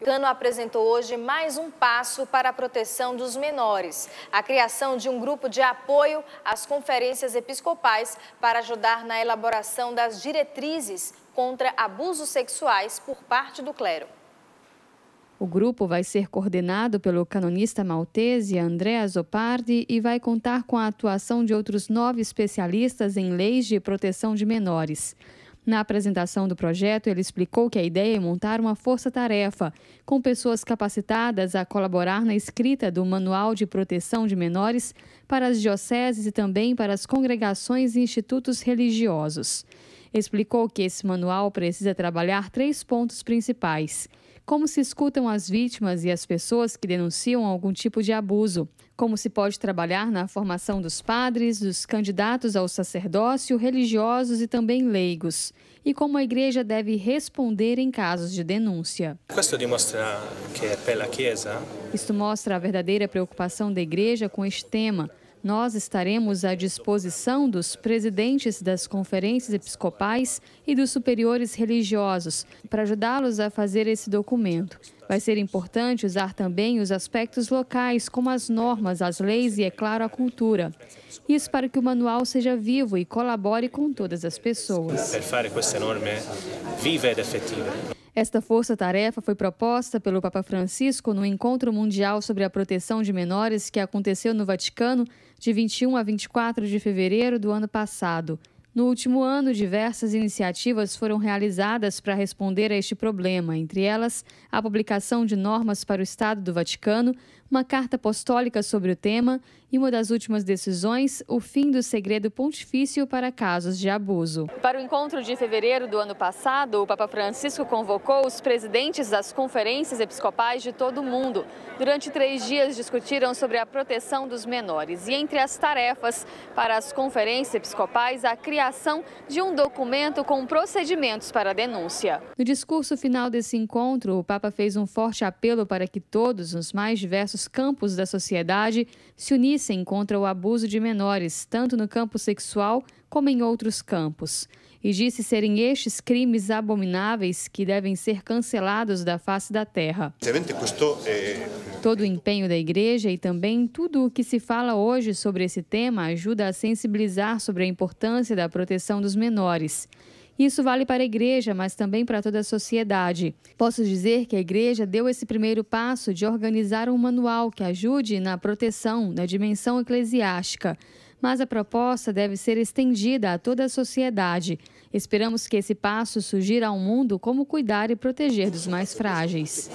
O Cano apresentou hoje mais um passo para a proteção dos menores, a criação de um grupo de apoio às conferências episcopais para ajudar na elaboração das diretrizes contra abusos sexuais por parte do clero. O grupo vai ser coordenado pelo canonista maltese Andrea Zopardi e vai contar com a atuação de outros nove especialistas em leis de proteção de menores. Na apresentação do projeto, ele explicou que a ideia é montar uma força-tarefa com pessoas capacitadas a colaborar na escrita do Manual de Proteção de Menores para as dioceses e também para as congregações e institutos religiosos. Explicou que esse manual precisa trabalhar três pontos principais como se escutam as vítimas e as pessoas que denunciam algum tipo de abuso, como se pode trabalhar na formação dos padres, dos candidatos ao sacerdócio, religiosos e também leigos, e como a igreja deve responder em casos de denúncia. Isso demonstra que é pela Isto mostra a verdadeira preocupação da igreja com este tema nós estaremos à disposição dos presidentes das conferências episcopais e dos superiores religiosos para ajudá-los a fazer esse documento. Vai ser importante usar também os aspectos locais, como as normas, as leis e, é claro, a cultura. Isso para que o manual seja vivo e colabore com todas as pessoas. norma viva esta força-tarefa foi proposta pelo Papa Francisco no Encontro Mundial sobre a Proteção de Menores que aconteceu no Vaticano de 21 a 24 de fevereiro do ano passado. No último ano, diversas iniciativas foram realizadas para responder a este problema, entre elas a publicação de normas para o Estado do Vaticano, uma carta apostólica sobre o tema e uma das últimas decisões, o fim do segredo pontifício para casos de abuso. Para o encontro de fevereiro do ano passado, o Papa Francisco convocou os presidentes das conferências episcopais de todo o mundo. Durante três dias, discutiram sobre a proteção dos menores e, entre as tarefas para as conferências episcopais, a criação de um documento com procedimentos para a denúncia. No discurso final desse encontro, o Papa fez um forte apelo para que todos, nos mais diversos outros campos da sociedade se unissem contra o abuso de menores, tanto no campo sexual como em outros campos, e disse serem estes crimes abomináveis que devem ser cancelados da face da terra. Eh, Todo o empenho da igreja e também tudo o que se fala hoje sobre esse tema ajuda a sensibilizar sobre a importância da proteção dos menores. Isso vale para a igreja, mas também para toda a sociedade. Posso dizer que a igreja deu esse primeiro passo de organizar um manual que ajude na proteção da dimensão eclesiástica. Mas a proposta deve ser estendida a toda a sociedade. Esperamos que esse passo sugira ao mundo como cuidar e proteger dos mais frágeis.